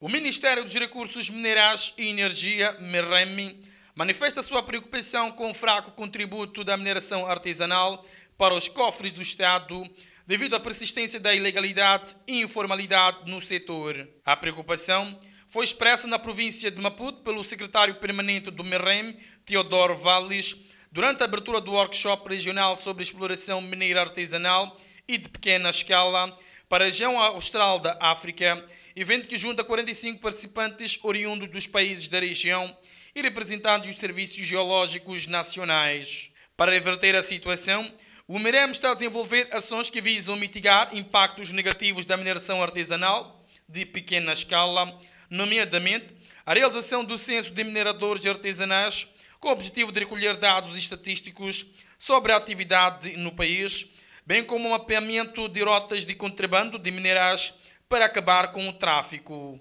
O Ministério dos Recursos Minerais e Energia, MIREMI, manifesta sua preocupação com o fraco contributo da mineração artesanal para os cofres do Estado devido à persistência da ilegalidade e informalidade no setor. A preocupação foi expressa na província de Maputo pelo secretário permanente do MIREM, Teodoro Valles, durante a abertura do workshop regional sobre exploração mineira artesanal e de pequena escala para a região austral da África evento que junta 45 participantes oriundos dos países da região e representantes dos serviços geológicos nacionais. Para reverter a situação, o MIREM está a desenvolver ações que visam mitigar impactos negativos da mineração artesanal de pequena escala, nomeadamente a realização do censo de mineradores artesanais com o objetivo de recolher dados estatísticos sobre a atividade no país, bem como o mapeamento de rotas de contrabando de minerais para acabar com o tráfico